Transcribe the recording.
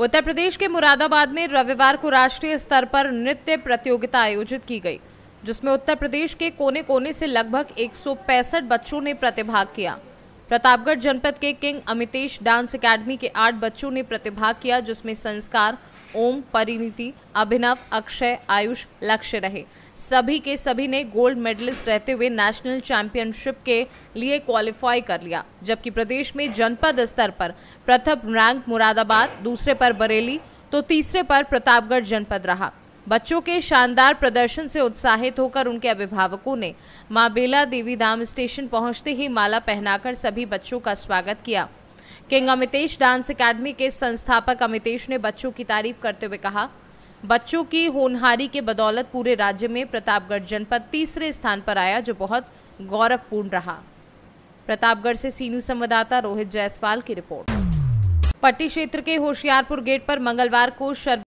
उत्तर प्रदेश के मुरादाबाद में रविवार को राष्ट्रीय स्तर पर नृत्य प्रतियोगिता आयोजित की गई जिसमें उत्तर प्रदेश के कोने कोने से लगभग एक बच्चों ने प्रतिभाग किया प्रतापगढ़ जनपद के किंग अमितेश डांस एकेडमी के आठ बच्चों ने प्रतिभाग किया जिसमें संस्कार ओम परिणीति अभिनव अक्षय आयुष लक्ष्य रहे सभी के सभी ने गोल्ड मेडलिस्ट रहते हुए नेशनल चैंपियनशिप के लिए क्वालिफाई कर लिया जबकि प्रदेश में जनपद स्तर पर प्रथम रैंक मुरादाबाद दूसरे पर बरेली तो तीसरे पर प्रतापगढ़ जनपद रहा बच्चों के शानदार प्रदर्शन से उत्साहित होकर उनके अभिभावकों ने मां बेला देवी धाम स्टेशन पहुंचते ही माला पहनाकर सभी बच्चों का स्वागत किया किंग अमितेश डांस एकेडमी के संस्थापक अमितेश ने बच्चों की तारीफ करते हुए कहा बच्चों की होनहारी के बदौलत पूरे राज्य में प्रतापगढ़ जनपद तीसरे स्थान पर आया जो बहुत गौरवपूर्ण रहा प्रतापगढ़ से सीनू संवाददाता रोहित जायसवाल की रिपोर्ट पट्टी क्षेत्र के होशियारपुर गेट पर मंगलवार को शर्म